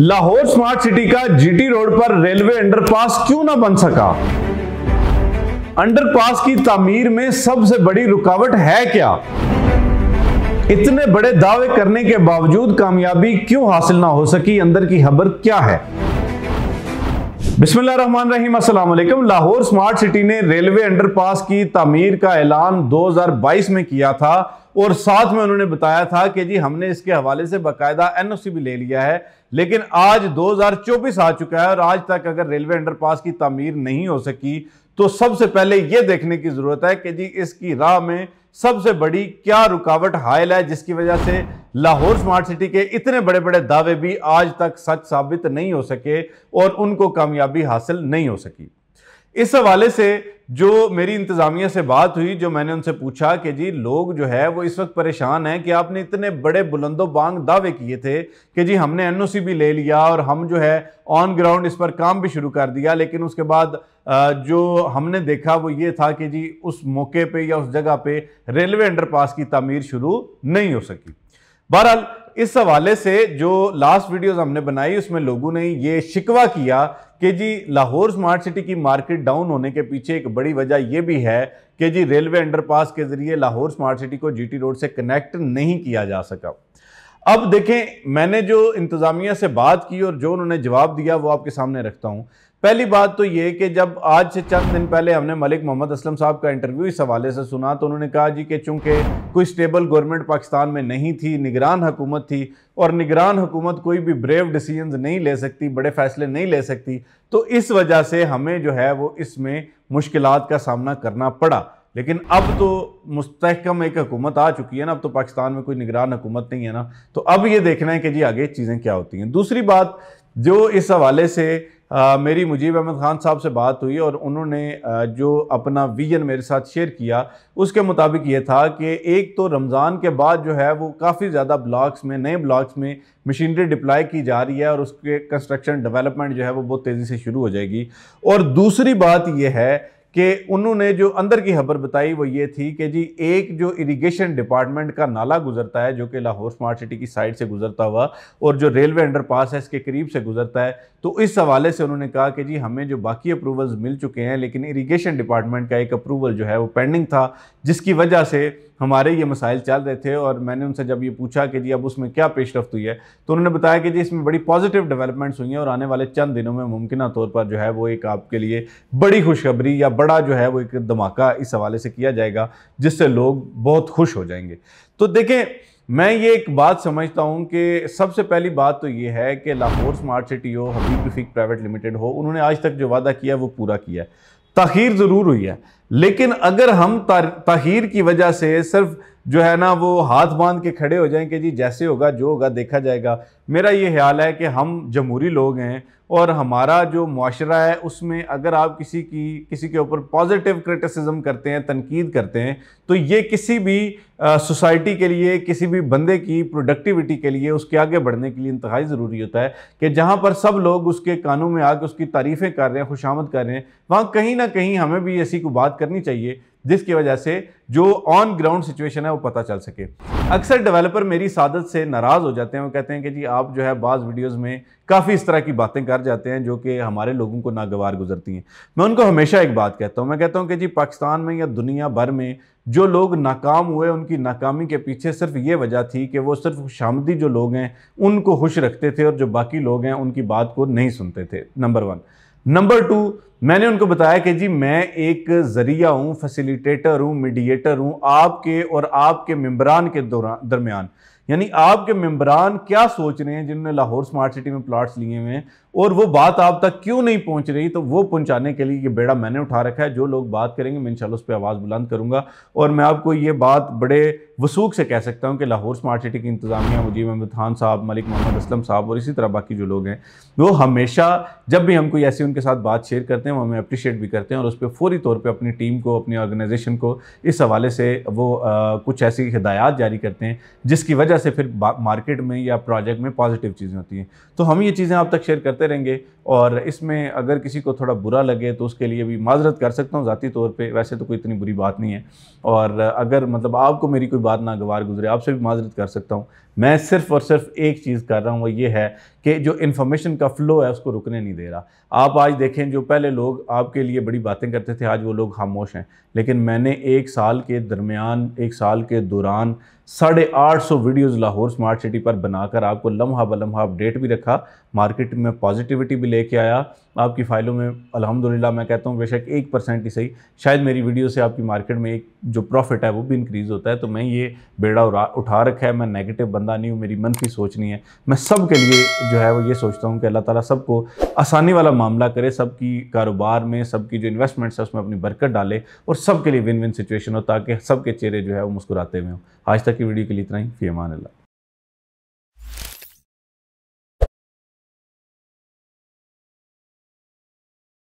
Lahore smart city का GT road पर railway underpass क्यों ना बन सका अंडरपास की तामीर में सबसे बड़ी रुकावट है क्या इतने बड़े दावे करने के बावजूद कामयाबी क्यों हासिल ना हो सकी अंदर की खबर क्या है रहमान अस्सलाम वालेकुम लाहौर स्मार्ट सिटी ने रेलवे अंडरपास की तामीर का ऐलान 2022 में किया था और साथ में उन्होंने बताया था कि जी हमने इसके हवाले से बाकायदा एनओसी भी ले लिया है लेकिन आज 2024 आ चुका है और आज तक अगर रेलवे अंडरपास की तमीर नहीं हो सकी तो सबसे पहले ये देखने की ज़रूरत है कि जी इसकी राह में सबसे बड़ी क्या रुकावट हायल है जिसकी वजह से लाहौर स्मार्ट सिटी के इतने बड़े बड़े दावे भी आज तक सच साबित नहीं हो सके और उनको कामयाबी हासिल नहीं हो सकी इस हवाले से जो मेरी इंतज़ामिया से बात हुई जो मैंने उनसे पूछा कि जी लोग जो है वो इस वक्त परेशान हैं कि आपने इतने बड़े बुलंदोबांग दावे किए थे कि जी हमने एनओसी भी ले लिया और हम जो है ऑन ग्राउंड इस पर काम भी शुरू कर दिया लेकिन उसके बाद जो हमने देखा वो ये था कि जी उस मौके पे या उस जगह पे रेलवे अंडरपास की तमीर शुरू नहीं हो सकी बहरहाल इस हवाले से जो लास्ट वीडियोज हमने बनाई उसमें लोगों ने ये शिकवा किया कि जी लाहौर स्मार्ट सिटी की मार्केट डाउन होने के पीछे एक बड़ी वजह यह भी है कि जी रेलवे अंडरपास के ज़रिए लाहौर स्मार्ट सिटी को जीटी रोड से कनेक्ट नहीं किया जा सका अब देखें मैंने जो इंतज़ामिया से बात की और जो उन्होंने जवाब दिया वो आपके सामने रखता हूँ पहली बात तो ये कि जब आज से चंद दिन पहले हमने मलिक मोहम्मद असलम साहब का इंटरव्यू इस हवाले से सुना तो उन्होंने कहा जी कि चूँकि कोई स्टेबल गवर्नमेंट पाकिस्तान में नहीं थी निगरान हुकूमत थी और निगरान हुकूमत कोई भी ब्रेव डिसीजंस नहीं ले सकती बड़े फैसले नहीं ले सकती तो इस वजह से हमें जो है वो इसमें मुश्किल का सामना करना पड़ा लेकिन अब तो मुस्तकम एक हुकूमत आ चुकी है ना अब तो पाकिस्तान में कोई निगरान हुकूमत नहीं है ना तो अब ये देखना है कि जी आगे चीज़ें क्या होती हैं दूसरी बात जो इस हवाले से आ, मेरी मुजीब अहमद ख़ान साहब से बात हुई और उन्होंने आ, जो अपना विजन मेरे साथ शेयर किया उसके मुताबिक ये था कि एक तो रमज़ान के बाद जो है वो काफ़ी ज़्यादा ब्लॉक्स में नए ब्लॉक्स में मशीनरी डिप्लाई की जा रही है और उसके कंस्ट्रक्शन डेवलपमेंट जो है वो बहुत तेज़ी से शुरू हो जाएगी और दूसरी बात यह है कि उन्होंने जो अंदर की खबर बताई वो ये थी कि जी एक जो इरिगेशन डिपार्टमेंट का नाला गुजरता है जो कि लाहौर स्मार्ट सिटी की साइड से गुजरता हुआ और जो रेलवे अंडर पास है इसके करीब से गुजरता है तो इस हवाले से उन्होंने कहा कि जी हमें जो बाकी अप्रूवल्स मिल चुके हैं लेकिन इरीगेशन डिपार्टमेंट का एक अप्रूवल जो है वो पेंडिंग था जिसकी वजह से हमारे ये मसाइल चल रहे थे और मैंने उनसे जब ये पूछा कि जी अब उसमें क्या रफ्त हुई है तो उन्होंने बताया कि जी इसमें बड़ी पॉजिटिव डेवलपमेंट्स हुई हैं और आने वाले चंद दिनों में मुमकिन तौर पर जो है वो एक आपके लिए बड़ी खुशखबरी या बड़ा जो है वो एक धमाका इस हवाले से किया जाएगा जिससे लोग बहुत खुश हो जाएंगे तो देखें मैं ये एक बात समझता हूँ कि सबसे पहली बात तो ये है कि लाहौर स्मार्ट सिटी हो हबीब रफीक प्राइवेट लिमिटेड हो उन्होंने आज तक जो वादा किया है वो पूरा किया है तखीर ज़रूर हुई है लेकिन अगर हम ताहिर की वजह से सिर्फ जो है ना वो हाथ बांध के खड़े हो जाएं कि जी जैसे होगा जो होगा देखा जाएगा मेरा ये ख्याल है कि हम जमहूरी लोग हैं और हमारा जो माशरा है उसमें अगर आप किसी की किसी के ऊपर पॉजिटिव क्रिटिसिज्म करते हैं तनकीद करते हैं तो ये किसी भी सोसाइटी के लिए किसी भी बंदे की प्रोडक्टिविटी के लिए उसके आगे बढ़ने के लिए इंतहाई ज़रूरी होता है कि जहाँ पर सब लोग उसके कानों में आकर उसकी तारीफ़ें कर रहे हैं खुशामद कर रहे हैं वहाँ कहीं ना कहीं हमें भी ऐसी को बात करनी चाहिए जिसकी वजह से जो ऑन ग्राउंड सिचुएशन है वो पता चल सके अक्सर डेवलपर मेरी सादत से नाराज़ हो जाते हैं वो कहते हैं कि जी आप जो है बाज़ वीडियोस में काफ़ी इस तरह की बातें कर जाते हैं जो कि हमारे लोगों को नागवार गुजरती हैं मैं उनको हमेशा एक बात कहता हूँ मैं कहता हूँ कि जी पाकिस्तान में या दुनिया भर में जो लोग नाकाम हुए उनकी नाकामी के पीछे सिर्फ ये वजह थी कि वो सिर्फ शामदी जो लोग हैं उनको खुश रखते थे और जो बाकी लोग हैं उनकी बात को नहीं सुनते थे नंबर वन नंबर टू मैंने उनको बताया कि जी मैं एक ज़रिया हूँ फैसिलिटेटर हूँ मीडिएटर हूँ आपके और आपके मेम्बरान के दौरान दरमियान यानी आपके मेम्बरान क्या सोच रहे हैं जिन्होंने लाहौर स्मार्ट सिटी में प्लाट्स लिए हुए हैं और वो बात आप तक क्यों नहीं पहुंच रही तो वो पहुंचाने के लिए ये बेड़ा मैंने उठा रखा है जो लोग बात करेंगे मैं इंशाल्लाह उस पर आवाज़ बुलंद करूंगा और मैं आपको ये बात बड़े वसूख से कह सकता हूँ कि लाहौर स्मार्ट सिटी की इंतज़ामिया मुजीब अहमद खान साहब मलिक मोहम्मद असलम साहब और इसी तरह बाकी जो लोग हैं वो हमेशा जब भी हम कोई ऐसी उनके साथ बात शेयर करते हैं वो हमें अप्रिशिएट भी करते हैं और उस पर फौरी तौर पर अपनी टीम को अपनी ऑर्गेनाइजेशन को इस हवाले से वो कुछ ऐसी हिदायत जारी करते हैं जिसकी वजह वजह से फिर मार्केट में या प्रोजेक्ट में पॉजिटिव चीज़ें होती हैं तो हम ये चीज़ें आप तक शेयर करते रहेंगे और इसमें अगर किसी को थोड़ा बुरा लगे तो उसके लिए भी माजरत कर सकता हूँ ज़ाती तौर पर वैसे तो कोई इतनी बुरी बात नहीं है और अगर मतलब आपको मेरी कोई बात नागवार गुजरे आपसे भी माजरत कर सकता हूँ मैं सिर्फ और सिर्फ एक चीज़ कर रहा हूँ वो ये है कि जो इन्फॉर्मेशन का फ़्लो है उसको रुकने नहीं दे रहा आप आज देखें जो पहले लोग आपके लिए बड़ी बातें करते थे आज वो लोग खामोश हैं लेकिन मैंने एक साल के दरमियान एक साल के दौरान साढ़े आठ सौ वीडियोज़ लाहौर स्मार्ट सिटी पर बनाकर आपको लम्हा ब लम्हा अपडेट भी रखा मार्केट में पॉजिटिविटी भी लेके आया आपकी फ़ाइलों में अल्हम्दुलिल्लाह मैं कहता हूँ बेशक एक परसेंट ही सही शायद मेरी वीडियो से आपकी मार्केट में एक जो प्रॉफिट है वो भी इंक्रीज़ होता है तो मैं ये बेड़ा उठा रखा है मैं नेगेटिव बंदा नहीं हूँ मेरी मनफी सोच नहीं है मैं सब के लिए जो है वो ये सोचता हूँ कि अल्लाह ताला सबको आसानी वाला मामला करे सबकी कारोबार में सबकी जो इन्वेस्टमेंट्स है उसमें अपनी बरकत डाले और सबके लिए विन विन सिचुएशन हो ताकि सबके चेहरे जो है वो मुस्कुराते हुए हों आज तक की वीडियो के लिए इतना ही फी अमान